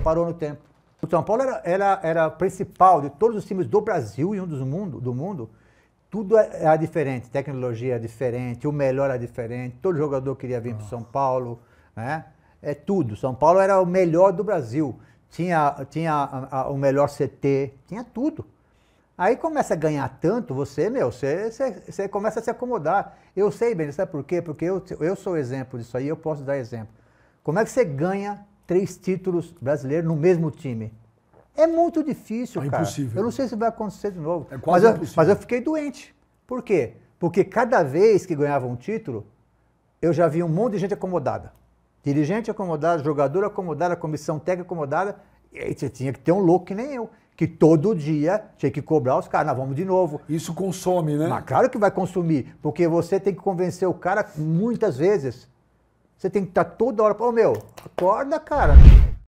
parou no tempo. O São Paulo era, era, era principal de todos os times do Brasil e um dos mundo, do mundo. Tudo era é, é diferente, tecnologia era é diferente, o melhor era diferente, todo jogador queria vir para São Paulo, né? É tudo. São Paulo era o melhor do Brasil, tinha, tinha a, a, o melhor CT, tinha tudo. Aí começa a ganhar tanto, você, meu, você, você, você, começa a se acomodar. Eu sei, bem, sabe por quê? Porque eu, eu sou exemplo disso aí, eu posso dar exemplo. Como é que você ganha três títulos brasileiros no mesmo time. É muito difícil, é cara. Impossível. Eu não sei se vai acontecer de novo. É quase mas, eu, impossível. mas eu fiquei doente. Por quê? Porque cada vez que ganhava um título, eu já vi um monte de gente acomodada. Dirigente acomodado, jogador acomodado, comissão técnica acomodada. E você tinha que ter um louco que nem eu. Que todo dia tinha que cobrar os caras, nós vamos de novo. Isso consome, né? Mas claro que vai consumir, porque você tem que convencer o cara muitas vezes. Você tem que estar tá toda hora, ô oh, meu, acorda, cara.